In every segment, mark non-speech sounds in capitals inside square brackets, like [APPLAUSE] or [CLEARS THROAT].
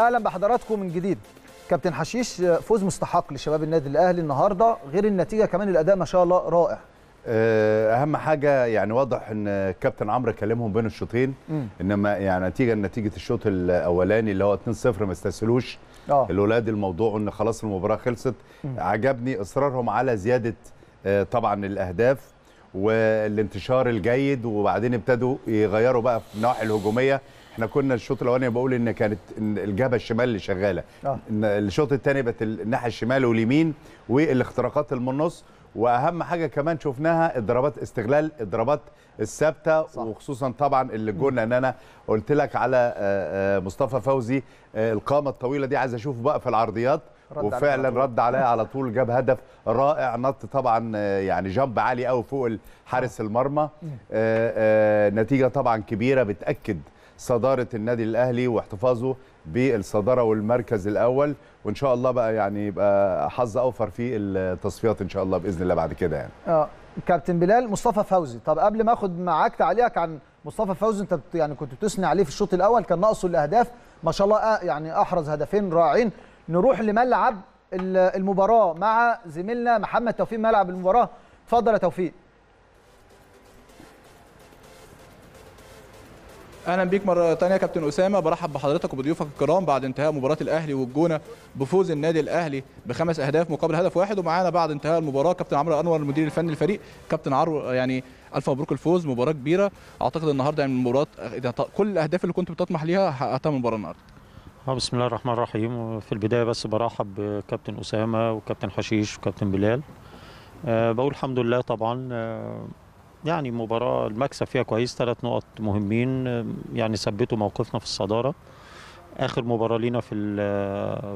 اهلا بحضراتكم من جديد كابتن حشيش فوز مستحق لشباب النادي الاهلي النهارده غير النتيجه كمان الاداء ما شاء الله رائع آه، اهم حاجه يعني واضح ان كابتن عمرو كلمهم بين الشوطين انما يعني نتيجه نتيجه الشوط الاولاني اللي هو 2-0 ما استسهلوش آه. الولاد الموضوع ان خلاص المباراه خلصت عجبني اصرارهم على زياده آه، طبعا الاهداف والانتشار الجيد وبعدين ابتدوا يغيروا بقى في النواحي الهجوميه احنا كنا الشوط الاولاني بقول ان كانت الجبهه الشمال اللي شغاله آه. الشوط الثاني بقت الناحيه الشمال واليمين والاختراقات المنص واهم حاجه كمان شفناها اضرابات استغلال اضرابات الثابته وخصوصا طبعا اللي جولنا ان انا قلت لك على آه، آه، مصطفى فوزي آه، القامه الطويله دي عايز اشوفه بقى في العرضيات رد وفعلا على رد عليها على طول جاب هدف رائع نط طبعا يعني جامب عالي قوي فوق حارس المرمى نتيجه طبعا كبيره بتاكد صداره النادي الاهلي واحتفاظه بالصداره والمركز الاول وان شاء الله بقى يعني يبقى حظ اوفر في التصفيات ان شاء الله باذن الله بعد كده يعني اه كابتن بلال مصطفى فوزي طب قبل ما اخد معاك تعليقك عن مصطفى فوزي انت يعني كنت بتثني عليه في الشوط الاول كان ناقصه الاهداف ما شاء الله آه، يعني احرز هدفين رائعين نروح لملعب المباراه مع زميلنا محمد توفيق ملعب المباراه اتفضل يا توفيق اهلا بيك مره ثانيه كابتن اسامه برحب بحضرتك وبضيوفك الكرام بعد انتهاء مباراه الاهلي والجونه بفوز النادي الاهلي بخمس اهداف مقابل هدف واحد ومعانا بعد انتهاء المباراه كابتن عمرو انور المدير الفني للفريق كابتن عرو يعني الف مبروك الفوز مباراه كبيره اعتقد النهارده يعني المباراه كل الاهداف اللي كنت بتطمح ليها حققتها المباراه النهارده آه، بسم الله الرحمن الرحيم في البدايه بس برحب بكابتن اسامه وكابتن حشيش وكابتن بلال أه بقول الحمد لله طبعا أه يعني مباراة المكسب فيها كويس ثلاث نقط مهمين يعني ثبتوا موقفنا في الصدارة آخر مباراة لينا في الـ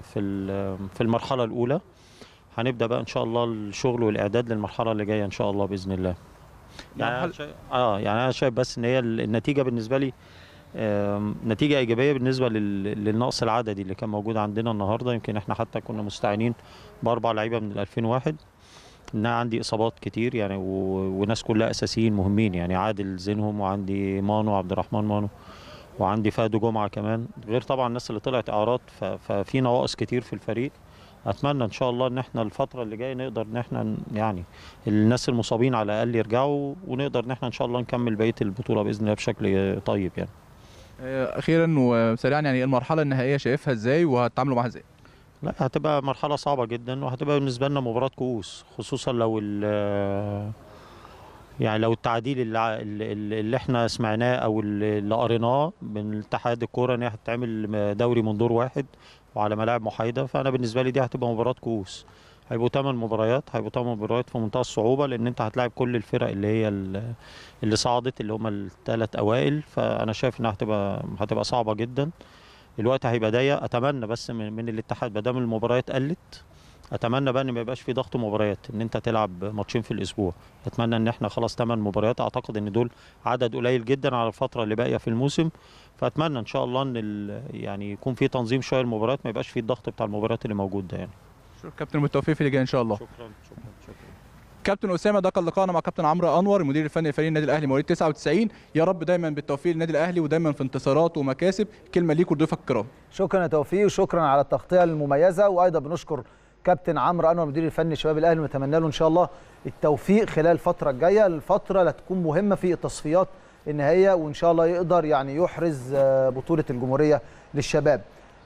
في الـ في المرحلة الأولى هنبدأ بقى إن شاء الله الشغل والإعداد للمرحلة اللي جاية إن شاء الله بإذن الله يعني أنا يعني شايف اه يعني انا شايف بس ان هي النتيجه بالنسبه لي نتيجه ايجابيه بالنسبه للنقص العددي اللي كان موجود عندنا النهارده يمكن احنا حتى كنا مستعينين باربع لعيبه من 2001 ان انا عندي اصابات كتير يعني و... وناس كلها اساسيين مهمين يعني عادل زينهم وعندي مانو عبد الرحمن مانو وعندي فادو جمعه كمان غير طبعا الناس اللي طلعت اعراض ف... ففي نواقص كتير في الفريق اتمنى ان شاء الله ان احنا الفتره اللي جايه نقدر ان احنا يعني الناس المصابين على الاقل يرجعوا ونقدر ان احنا ان شاء الله نكمل بقيه البطوله باذن الله بشكل طيب يعني آه، اخيرا وسريعا يعني المرحله النهائيه شايفها ازاي وهتتعاملوا معاها ازاي لا هتبقى مرحله صعبه جدا وهتبقى بالنسبه لنا مباراه كؤوس خصوصا لو آه، يعني لو التعديل اللي, اللي احنا سمعناه او اللي قريناه من اتحاد الكوره ان هي هتتعمل دوري من دور واحد وعلى ملاعب محايده فانا بالنسبه لي دي هتبقى مباراه كؤوس هيبقوا ثمان مباريات هيبقوا ثمان مباريات في منتهى الصعوبه لان انت هتلاعب كل الفرق اللي هي اللي صعدت اللي هم الثلاث اوائل فانا شايف انها هتبقى هتبقى صعبه جدا الوقت هيبقى ضيق اتمنى بس من, من الاتحاد ما دام المباريات قلت اتمنى بقى ان ما يبقاش في ضغط مباريات ان انت تلعب ماتشين في الاسبوع اتمنى ان احنا خلاص 8 مباريات اعتقد ان دول عدد قليل جدا على الفتره اللي باقيه في الموسم فاتمنى ان شاء الله ان يعني يكون في تنظيم شويه المباريات ما يبقاش في الضغط بتاع المباريات اللي موجود ده يعني شكرا كابتن متوفيق في اللي جاي ان شاء الله شكرا شكرا, شكرا. كابتن اسامه ده كان لقاءنا مع كابتن عمرو انور المدير الفني لفريق النادي الاهلي مواليد 99 يا رب دايما بالتوفيق للنادي الاهلي ودايما في انتصارات ومكاسب كلمه ليك ولضيوفك الكرام شكرا يا توفيق وشكرا على التغطيه المميزه وايضا بنشكر كابتن عمرو انور المدير الفني لشباب الاهلي ونتمنى له ان شاء الله التوفيق خلال الفتره الجايه الفتره اللي هتكون مهمه في التصفيات النهائيه وان شاء الله يقدر يعني يحرز آه، بطوله الجمهوريه للشباب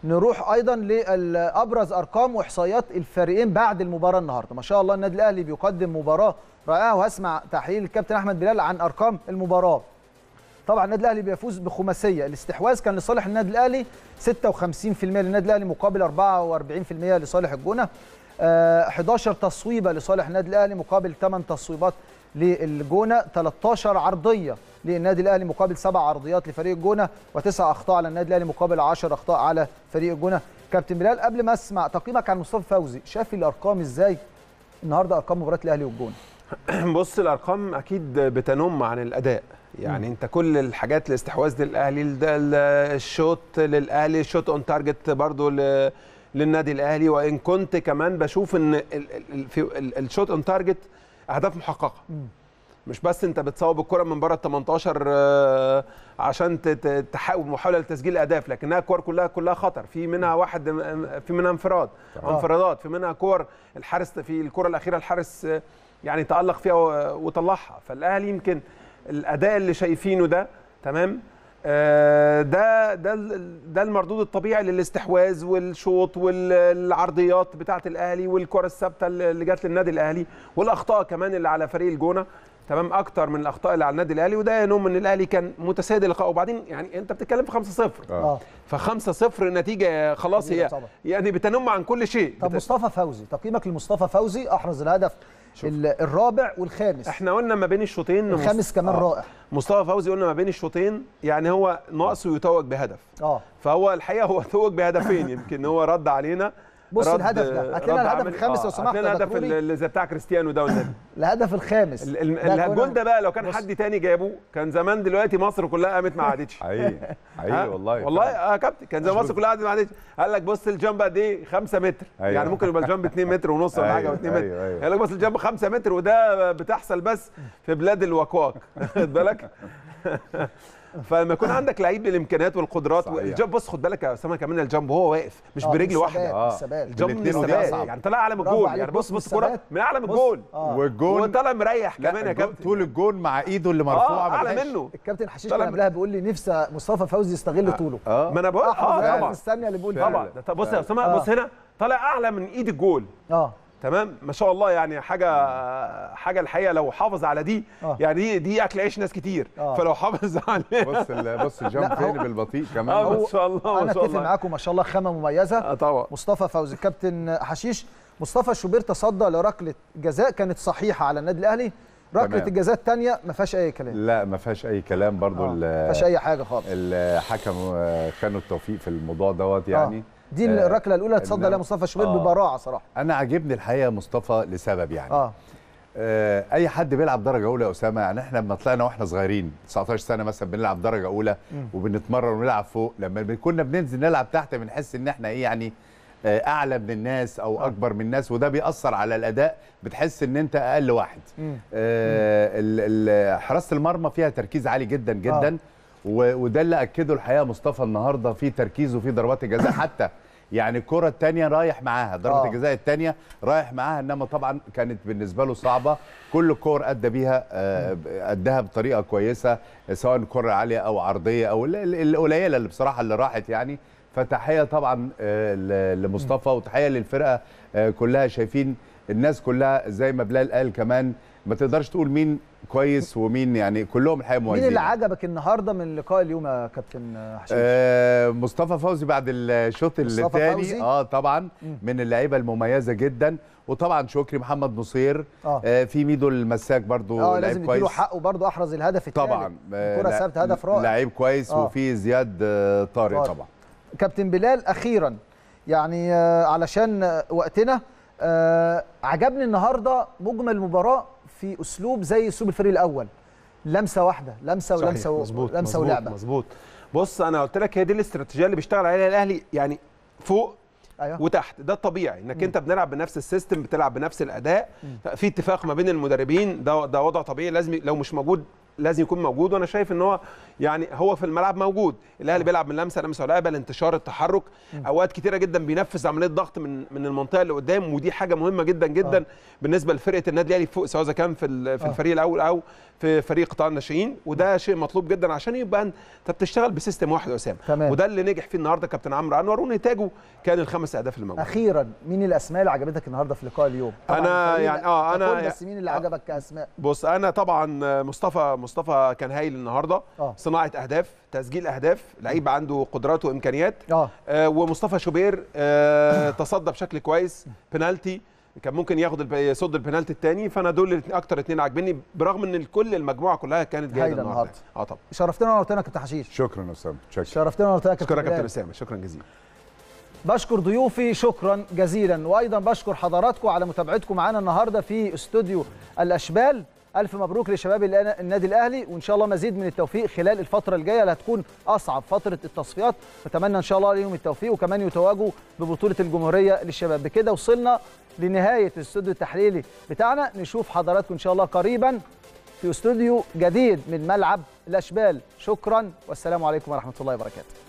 نروح ايضا لابرز ارقام واحصائيات الفريقين بعد المباراه النهارده ما شاء الله النادي الاهلي بيقدم مباراه رائعه وهسمع تحليل الكابتن احمد بلال عن ارقام المباراه طبعا النادي الاهلي بيفوز بخماسيه الاستحواذ كان لصالح النادي الاهلي 56% للنادي الاهلي مقابل 44% لصالح الجونه 11 آه، تصويبه لصالح النادي الاهلي مقابل 8 تصويبات للجونه 13 عرضيه للنادي الاهلي مقابل سبع عرضيات لفريق الجونه وتسع اخطاء على النادي الاهلي مقابل 10 اخطاء على فريق الجونه كابتن بلال قبل ما اسمع تقييمك عن مصطفى فوزي شاف الارقام ازاي النهارده ارقام مباراه الاهلي والجونه [CLEARS THROAT] بص الارقام اكيد بتنم عن الاداء يعني انت كل الحاجات الاستحواذ للاهلي الشوط للاهلي الشوط اون تارجت برضو للنادي الاهلي وان كنت كمان بشوف ان الشوط اون تارجت اهداف محققه مش بس انت بتصوب الكره من بره ال 18 آه، عشان تحاول محاوله لتسجيل اهداف لكنها كور كلها كلها خطر في منها واحد آه، في منها انفراد انفرادات في منها كور الحارس في الكره الاخيره الحارس آه، يعني تالق فيها وطلعها فالاهلي يمكن الاداء اللي شايفينه ده تمام آه، ده ده ده المردود الطبيعي للاستحواذ والشوط والعرضيات بتاعه الاهلي والكره الثابته اللي جت للنادي الاهلي والاخطاء كمان اللي على فريق الجونه تمام اكتر من الاخطاء اللي على النادي الاهلي وده ينم ان الاهلي كان متسيد اللقاء وبعدين يعني انت بتتكلم في 5 0 اه ف 5 0 نتيجه خلاص هي يعني بتنم عن كل شيء طب بت... مصطفى فوزي تقييمك لمصطفى فوزي احرز الهدف شوف. الرابع والخامس احنا قلنا ما بين الشوطين الخامس كمان آه. رائع مصطفى فوزي قلنا ما بين الشوطين يعني هو ناقصه يتوج بهدف اه فهو الحقيقه هو [LAUGHS] توج بهدفين يمكن هو رد علينا بص الهدف ده هات لنا الهدف الخامس آه، لو سمحت هات لنا الهدف اللي زي بتاع كريستيانو ده [LAUGHS] الهدف الخامس الجول ده بقى لو كان حد تاني جابه كان زمان دلوقتي مصر كلها قامت ما عادتش [LAUGHS] حقيقي حقيقي والله والله يا آه، كابتن كان زمان مصر كلها قامت ما عادتش قال لك بص الجامب قد ايه 5 متر أيوه. يعني ممكن يبقى الجامب 2 متر ونص ولا حاجه 2 متر أيوه، أيوه. قال لك بص الجامب 5 متر وده بتحصل بس في بلاد الوكواك [LAUGHS] واخد بالك فلما يكون عندك لعيب بالامكانيات والقدرات صحيح. بص خد بالك يا اسامه كمان الجامب هو واقف مش آه برجل واحده اه الجامب من صعب يعني طلع اعلى من الجول يعني بص بص الكوره من اعلى من الجول آه. والجول وطلع مريح كمان يا كابتن طول الجول مع ايده اللي مرفوعه آه اعلى منه الكابتن حشيش كان قبلها بيقول لي نفسي مصطفى فوزي يستغل آه. طوله آه. ما انا بقول اه طبعا الثانيه اللي بيقول طبعا بص يا اسامه بص هنا طالع اعلى من ايد الجول اه تمام ما شاء الله يعني حاجه حاجه الحقيقه لو حافظ على دي آه. يعني دي دي اكل عيش ناس كتير آه. فلو حافظ [LAUGHS] عليها بص بص الجامب فين البطيء كمان آه ما شاء الله ما شاء الله انا معاكم ما شاء الله خامه مميزه آه طبعا مصطفى فوزي كابتن حشيش مصطفى شوبير تصدى لركله جزاء كانت صحيحه على النادي الاهلي ركله الجزاء الثانيه ما فيهاش اي كلام لا ما فيهاش اي كلام برضو آه. ما فيهاش اي حاجه خالص الحكم كانوا آه، التوفيق في الموضوع دوت يعني آه. دي آه، الركله الاولى تصدى لها آه، مصطفى شوبير آه ببراعه صراحه انا عاجبني الحقيقه مصطفى لسبب يعني آه. آه. اي حد بيلعب درجه اولى يا اسامه يعني احنا لما طلعنا واحنا صغيرين 19 سنه مثلا بنلعب درجه اولى وبنتمرن ونلعب فوق لما كنا بننزل نلعب تحت بنحس ان احنا ايه يعني اعلى من الناس او اكبر من الناس وده بيأثر على الاداء بتحس ان انت اقل واحد حراسه المرمى فيها تركيز عالي جدا جدا آه. وده اللي اكده الحقيقه مصطفى النهارده في تركيز وفي ضربات الجزاء [COUGHS] حتى يعني الكره الثانيه رايح معاها ضربه آه. الجزاء الثانيه رايح معاها انما طبعا كانت بالنسبه له صعبه كل كور ادى بيها آه، اداها بطريقه كويسه سواء كره عاليه او عرضيه او القليله اللي بصراحه اللي راحت يعني فتحيه طبعا آه، لمصطفى وتحيه للفرقه كلها شايفين الناس كلها زي ما بلال قال كمان ما تقدرش تقول مين كويس ومين يعني كلهم الحقيقه مميزين مين اللي عجبك النهارده من لقاء اليوم يا كابتن حشيش؟ آه مصطفى فوزي بعد الشوط الثاني اه طبعا مم. من اللعيبه المميزه جدا وطبعا شكري محمد نصير آه. آه في ميدو المساك برضو آه لعيب كويس اه حقه برضو احرز الهدف الثاني طبعا آه، كره ثابت هدف رائع لعيب كويس آه. وفي زياد آه، طارق طبعا كابتن بلال اخيرا يعني آه علشان وقتنا آه عجبني النهارده مجمل المباراه في اسلوب زي اسلوب الفريق الاول لمسه واحده لمسه ولمسه و... مزبوط. لمسه مزبوط. ولعبه مظبوط بص انا قلت لك هي دي الاستراتيجيه اللي بيشتغل عليها الاهلي يعني فوق أيوه. وتحت ده الطبيعي انك م. انت بنلعب بنفس السيستم بتلعب بنفس الاداء م. في اتفاق ما بين المدربين ده ده وضع طبيعي لازم لو مش موجود لازم يكون موجود وانا شايف ان هو يعني هو في الملعب موجود الاهلي بيلعب من لمسه لمسه ولعبه الانتشار التحرك اوقات كتيره جدا بينفذ عمليه ضغط من من المنطقه اللي قدام ودي حاجه مهمه جدا جدا أوه. بالنسبه لفرقه النادي الاهلي فوق سواء كان في في آه. الفريق الاول او في فريق قطاع الناشئين وده شيء مطلوب جدا عشان يبقى انت بتشتغل بسيستم واحد يا اسامه وده اللي نجح فيه النهارده كابتن عمرو انور ونتاجه كان الخمس اهداف اللي اخيرا مين الاسماء اللي عجبتك النهارده في لقاء اليوم انا يعني اه انا بس مين اللي آه. عجبك كاسماء بص انا طبعا مصطفى مصطفى كان هايل النهارده آه. صناعه اهداف تسجيل اهداف لعيب عنده قدرات وامكانيات آه. آه ومصطفى شوبير آه [COUGHS] تصدى بشكل كويس بنالتي كان ممكن ياخد يصد البنالتي الثاني فانا دول اكتر اثنين عاجبني برغم ان الكل المجموعه كلها كانت جيده النهارده اه طبعا شرفتنا ونورتنا يا كابتن حشيش شكرا اسامه شكرا شرفتنا ونورتنا يا كابتن شكرا كابتن اسامه شكرا جزيلا بشكر ضيوفي شكرا جزيلا وايضا بشكر حضراتكم على متابعتكم معانا النهارده في استوديو الاشبال الف مبروك لشباب النادي الاهلي وان شاء الله مزيد من التوفيق خلال الفتره الجايه اللي هتكون اصعب فتره التصفيات نتمنى ان شاء الله ليهم التوفيق وكمان يتواجوا ببطوله الجمهوريه للشباب بكده وصلنا لنهايه الاستوديو التحليلي بتاعنا نشوف حضراتكم ان شاء الله قريبا في استوديو جديد من ملعب الاشبال شكرا والسلام عليكم ورحمه الله وبركاته